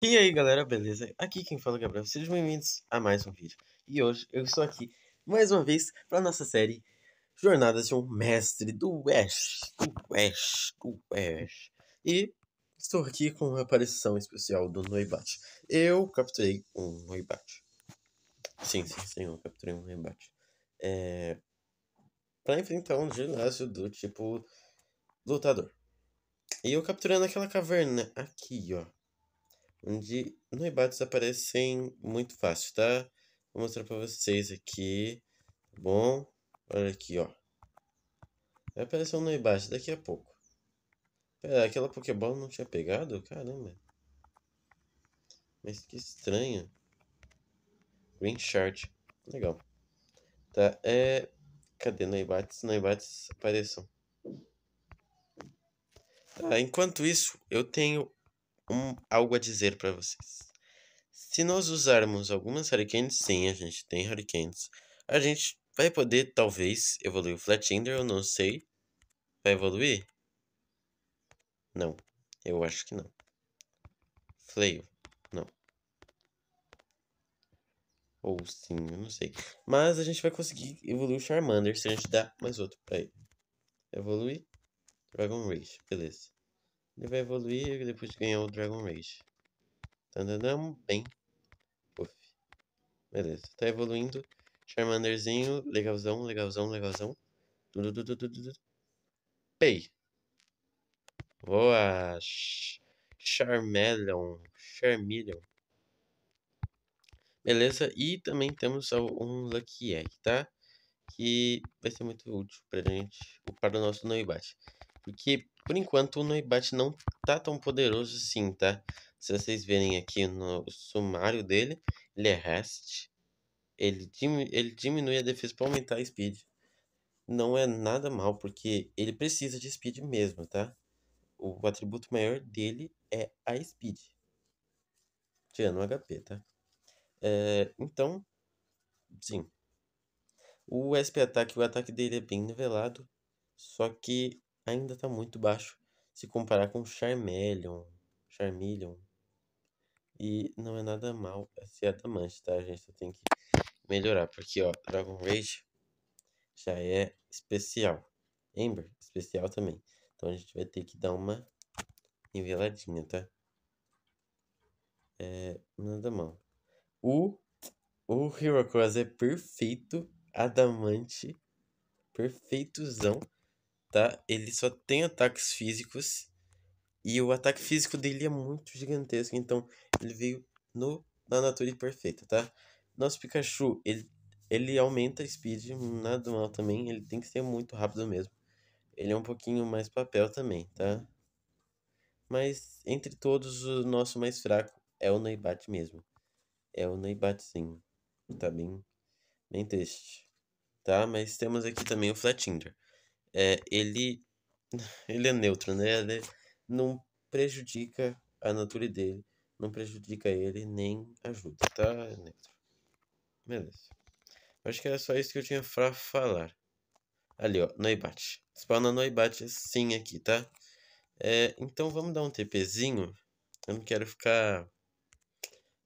E aí galera, beleza? Aqui quem fala é o Gabriel, sejam bem-vindos a mais um vídeo. E hoje eu estou aqui mais uma vez para nossa série Jornadas de um Mestre do West, do West, do West. E estou aqui com uma aparição especial do Noibat. Eu capturei um Noibat. Sim, sim, sim, eu capturei um Noibat. É... Para enfrentar um ginásio do tipo lutador. E eu capturei naquela caverna aqui, ó onde noibados aparecem muito fácil, tá? Vou mostrar para vocês aqui, tá bom? Olha aqui, ó. Vai aparecer um noibado daqui a pouco. Pera, aquela Pokébola não tinha pegado? Caramba. Mas que estranho. Green Shard. Legal. Tá, é... Cadê noibates? Noibates apareçam. Tá, enquanto isso, eu tenho um, algo a dizer para vocês. Se nós usarmos algumas hurricanes, sim, a gente tem hurricanes. A gente vai poder, talvez, evoluir o Flatinder, eu não sei. Vai evoluir? Não, eu acho que não. Flail, não. Ou sim, eu não sei. Mas a gente vai conseguir evoluir o Charmander se a gente dar mais outro pra ele. Evoluir. Dragon Rage, beleza. Ele vai evoluir e depois ganhar o Dragon Rage. Tadadam, bem. Puf. Beleza, tá evoluindo. Charmanderzinho, legalzão, legalzão, legalzão. Pei. Boa. Charmeleon. Charmeleon. Beleza, e também temos um Lucky Egg, tá? Que vai ser muito útil pra gente, para o nosso Noibate. Porque por enquanto o Noibat não tá tão poderoso assim, tá? Se vocês verem aqui no sumário dele, ele é rest. Ele, diminui, ele diminui a defesa para aumentar a speed. Não é nada mal, porque ele precisa de speed mesmo, tá? O atributo maior dele é a speed. Tirando o HP, tá? É, então, sim. O SP ataque, o ataque dele é bem nivelado. Só que ainda está muito baixo se comparar com Charmeleon, Charmeleon. E não é nada mal esse é adamante, tá, a gente? Só tem que melhorar, porque, ó, Dragon Rage já é especial. Ember, especial também. Então a gente vai ter que dar uma niveladinha, tá? É, nada mal. O, o Cross é perfeito, adamante, perfeitozão tá? Ele só tem ataques físicos. E o ataque físico dele é muito gigantesco. Então, ele veio no, na natureza perfeita, tá? Nosso Pikachu, ele, ele aumenta a speed, nada mal também. Ele tem que ser muito rápido mesmo. Ele é um pouquinho mais papel também, tá? Mas, entre todos, o nosso mais fraco é o Neibat mesmo. É o Neibatzinho, Tá bem, bem triste. Tá? Mas temos aqui também o Flatinder é, ele, ele é neutro, né? Ele não prejudica a natureza dele, não prejudica ele, nem ajuda, tá? É neutro. Beleza. Acho que era só isso que eu tinha pra falar. Ali, ó, noibate. Spawna noibate sim aqui, tá? É, então vamos dar um TPzinho. Eu não quero ficar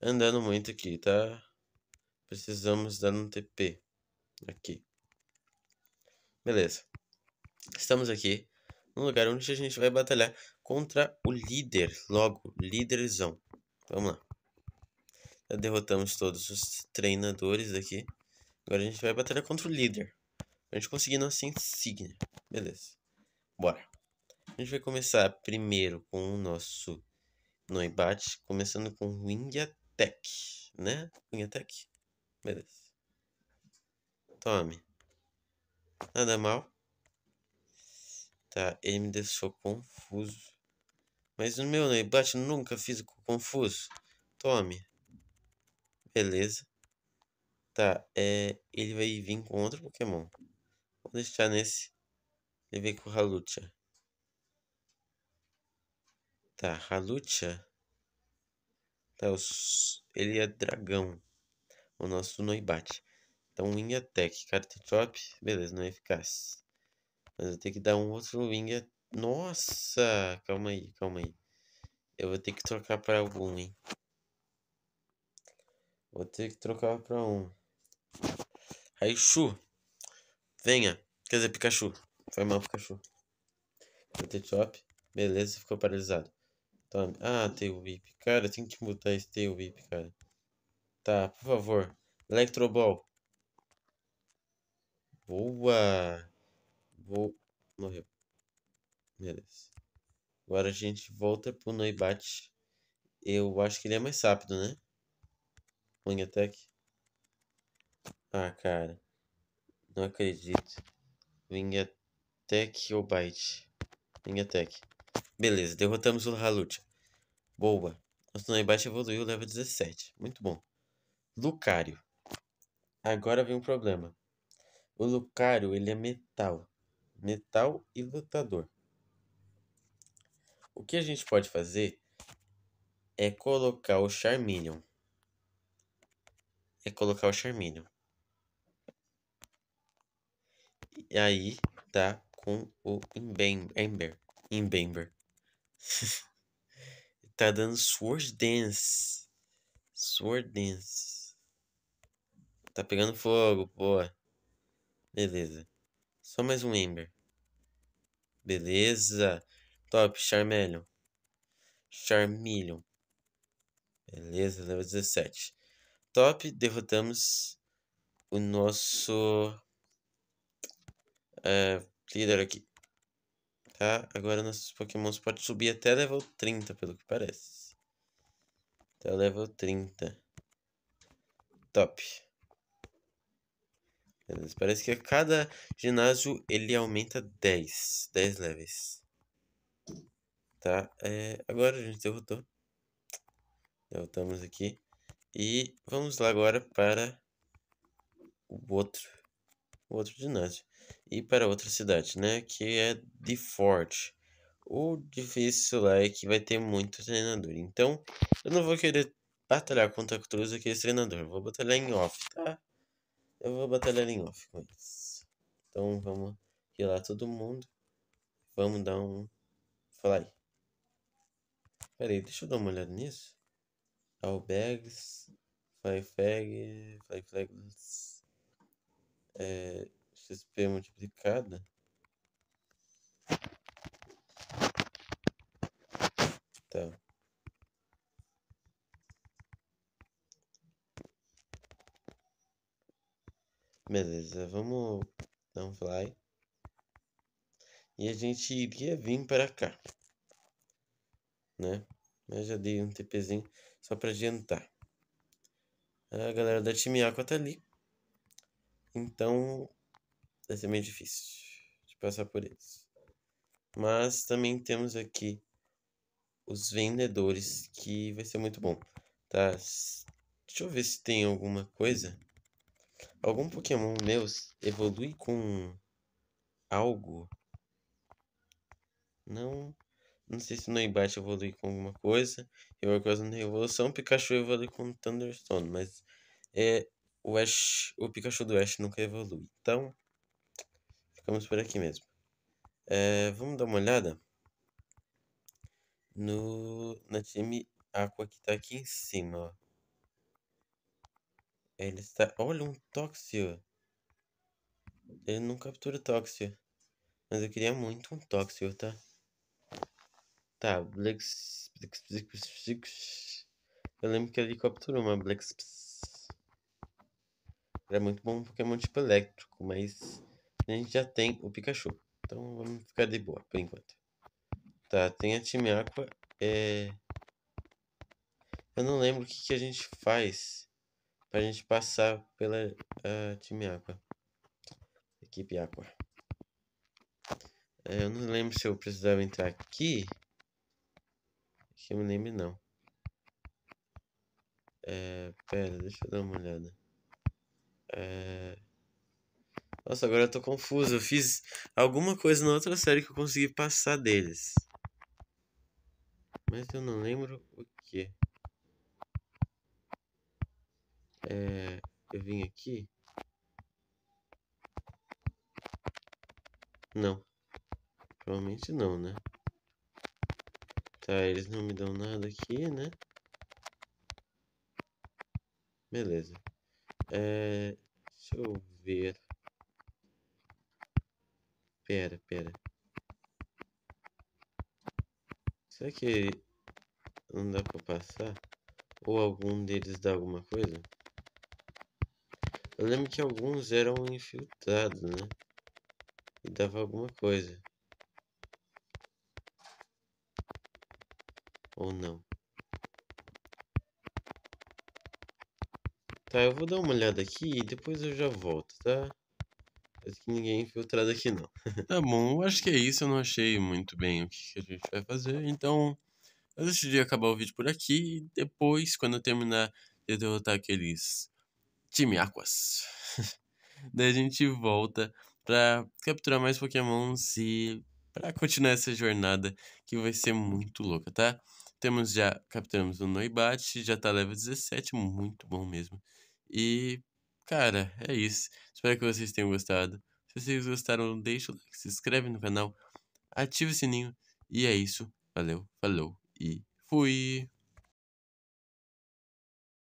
andando muito aqui, tá? Precisamos dar um TP aqui. Beleza. Estamos aqui no lugar onde a gente vai batalhar contra o líder, logo, líderzão. Vamos lá. Já derrotamos todos os treinadores daqui. Agora a gente vai batalhar contra o líder. Pra gente conseguir nossa insígnia. Beleza. Bora. A gente vai começar primeiro com o nosso no embate, começando com Wing Attack, né? Wingatech. Attack. Beleza. Tome. Nada mal. Tá, ele me deixou confuso. Mas no meu Neibate nunca fiz confuso. Tome. Beleza. Tá, é, ele vai vir com outro Pokémon. Vou deixar nesse. Ele vem com o Halucha. Tá, Halucha. Tá, os... ele é dragão. O nosso Noibate. Então, Wing Attack, Carta Chop. Beleza, não é eficaz. Mas eu tenho que dar um outro winger. Nossa! Calma aí, calma aí. Eu vou ter que trocar para algum, hein? Vou ter que trocar para um. Raichu. Venha. Quer dizer, Pikachu. Foi mal, Pikachu. top. Beleza, ficou paralisado. Tome. Ah, Tail VIP Cara, tem que mudar esse Tail VIP cara. Tá, por favor. Electro Ball. Boa. Vou. Morreu. Beleza. Agora a gente volta pro Noibat. Eu acho que ele é mais rápido, né? Wing Attack. Ah, cara. Não acredito. Wing Attack ou Bite? Wing Attack. Beleza, derrotamos o Halut. Boa. Nosso Noibat evoluiu, leva 17. Muito bom. Lucario. Agora vem um problema. O Lucario, ele é metal metal e lutador. O que a gente pode fazer é colocar o Charminion. É colocar o Charminion. E aí tá com o Ember. Ember. tá dando Sword Dance. Sword Dance. Tá pegando fogo, boa. Beleza. Só mais um Ember. Beleza. Top, Charmeleon. Charmeleon. Beleza, level 17. Top, derrotamos o nosso é, líder aqui. Tá? Agora nossos pokémons podem subir até level 30, pelo que parece. Até level 30. Top. Beleza, parece que a cada ginásio ele aumenta 10, 10 levels. Tá, é, agora a gente derrotou. Derrotamos aqui. E vamos lá agora para o outro, o outro ginásio. E para outra cidade, né, que é de Forte o difícil lá é que vai ter muito treinador. Então, eu não vou querer batalhar contra todos aqueles treinadores. Vou batalhar em off, tá? Eu vou batalhar em off com eles. Então vamos lá todo mundo. Vamos dar um. Fala aí. Pera aí, deixa eu dar uma olhada nisso. Albergs, flag Flyflags, é, XP multiplicada. Tá. Beleza, vamos dar um fly. E a gente iria vir para cá. Né? Mas já dei um TPzinho só para adiantar. A galera da time Aqua tá ali. Então, vai ser meio difícil de passar por eles. Mas também temos aqui os vendedores, que vai ser muito bom. Tá? Deixa eu ver se tem alguma coisa algum Pokémon meus evolui com algo? Não. Não sei se no Ibate evolui com alguma coisa. Eu agora não revolução o Pikachu evolui com Thunderstone. Mas é, o, Ash, o Pikachu do Ash nunca evolui. Então, ficamos por aqui mesmo. É, vamos dar uma olhada no, na time Aqua que tá aqui em cima. Ó. Ele está. Olha, um Tóxio. Ele não captura Tóxio. Mas eu queria muito um Tóxio, tá? Tá, Blex. Eu lembro que ele capturou uma Blex. Era muito bom um Pokémon tipo elétrico, mas a gente já tem o Pikachu. Então vamos ficar de boa por enquanto. Tá, tem a Time Aqua. É... Eu não lembro o que, que a gente faz para a gente passar pela uh, time Aqua. Equipe Aqua. É, eu não lembro se eu precisava entrar aqui. Que eu me lembro não. É, pera, deixa eu dar uma olhada. É... Nossa, agora eu tô confuso. Eu fiz alguma coisa na outra série que eu consegui passar deles. Mas eu não lembro o que. É, eu vim aqui. Não. Provavelmente não, né? Tá, eles não me dão nada aqui, né? Beleza. É, deixa eu ver. Pera, pera. Será que não dá pra passar? Ou algum deles dá alguma coisa? Eu lembro que alguns eram infiltrados, né? E dava alguma coisa. Ou não. Tá, eu vou dar uma olhada aqui e depois eu já volto, tá? Parece que ninguém é infiltrado aqui não. tá bom, eu acho que é isso. Eu não achei muito bem o que, que a gente vai fazer. Então, eu decidi acabar o vídeo por aqui. E depois, quando eu terminar de derrotar aqueles Time Aquas. Daí a gente volta para capturar mais pokémons e para continuar essa jornada que vai ser muito louca, tá? Temos já, capturamos o Noibat, já tá level 17, muito bom mesmo. E, cara, é isso. Espero que vocês tenham gostado. Se vocês gostaram, deixa o like, se inscreve no canal, ativa o sininho. E é isso. Valeu, falou e fui!